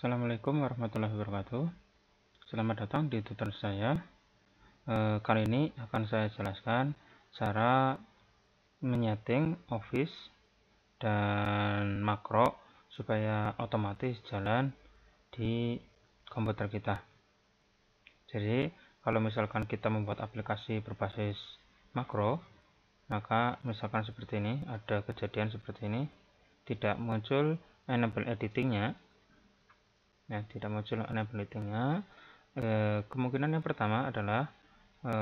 Assalamualaikum warahmatullahi wabarakatuh Selamat datang di tutorial saya e, Kali ini akan saya jelaskan cara menyeting office dan makro supaya otomatis jalan di komputer kita Jadi kalau misalkan kita membuat aplikasi berbasis makro maka misalkan seperti ini ada kejadian seperti ini tidak muncul enable editingnya Nah, tidak muncul enable E, eh, kemungkinan yang pertama adalah e,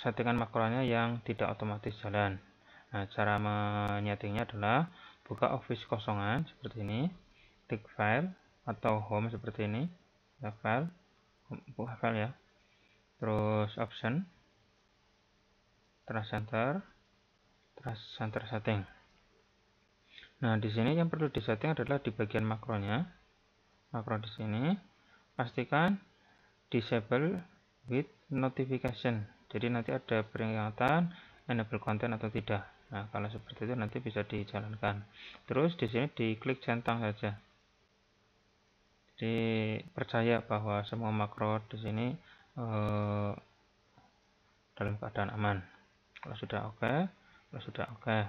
settingan makronya yang tidak otomatis jalan. Nah, cara menyettingnya adalah buka office kosongan seperti ini, klik file atau home seperti ini, ya, file, buka file ya, terus option, trust center, trust center setting. Nah, di sini yang perlu disetting adalah di bagian makronya Macro nah, di sini pastikan disable with notification jadi nanti ada peringatan enable content atau tidak nah kalau seperti itu nanti bisa dijalankan terus di sini diklik centang saja jadi percaya bahwa semua makro di sini eh, dalam keadaan aman kalau sudah oke okay, kalau sudah oke okay,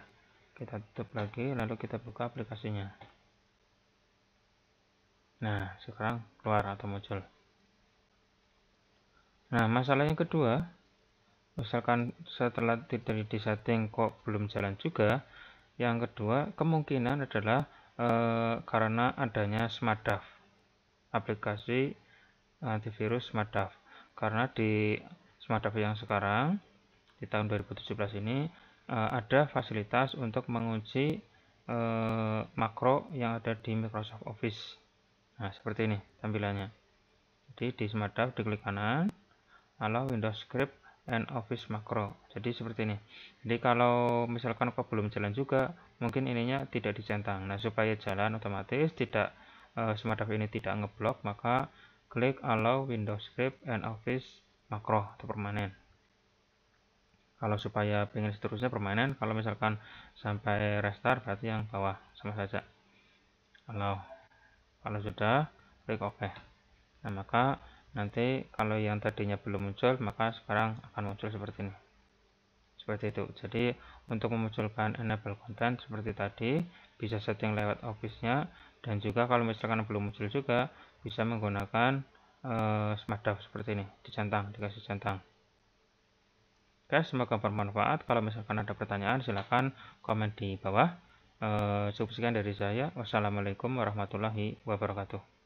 kita tutup lagi lalu kita buka aplikasinya Nah, sekarang keluar atau muncul. Nah, masalah yang kedua, misalkan setelah tidak di setting kok belum jalan juga, yang kedua kemungkinan adalah e, karena adanya SmartDAV, aplikasi eh, antivirus SmartDAV. Karena di SmartDAV yang sekarang, di tahun 2017 ini, e, ada fasilitas untuk mengunci e, makro yang ada di Microsoft Office Nah, seperti ini tampilannya. Jadi di Smart Hub diklik kanan, allow Windows script and Office macro. Jadi seperti ini. Jadi kalau misalkan kok belum jalan juga, mungkin ininya tidak dicentang. Nah, supaya jalan otomatis tidak uh, eh, Smart Hub ini tidak ngeblok, maka klik allow Windows script and Office macro atau permanen. Kalau supaya pengen seterusnya permanen, kalau misalkan sampai restart berarti yang bawah sama saja. Allow kalau sudah klik OK nah maka nanti kalau yang tadinya belum muncul maka sekarang akan muncul seperti ini seperti itu jadi untuk memunculkan enable content seperti tadi bisa setting lewat office nya dan juga kalau misalkan belum muncul juga bisa menggunakan uh, smart dive seperti ini dicentang dikasih centang Oke, semoga bermanfaat. Kalau misalkan ada pertanyaan, silahkan komen di bawah. Uh, sekian dari saya. Wassalamualaikum warahmatullahi wabarakatuh.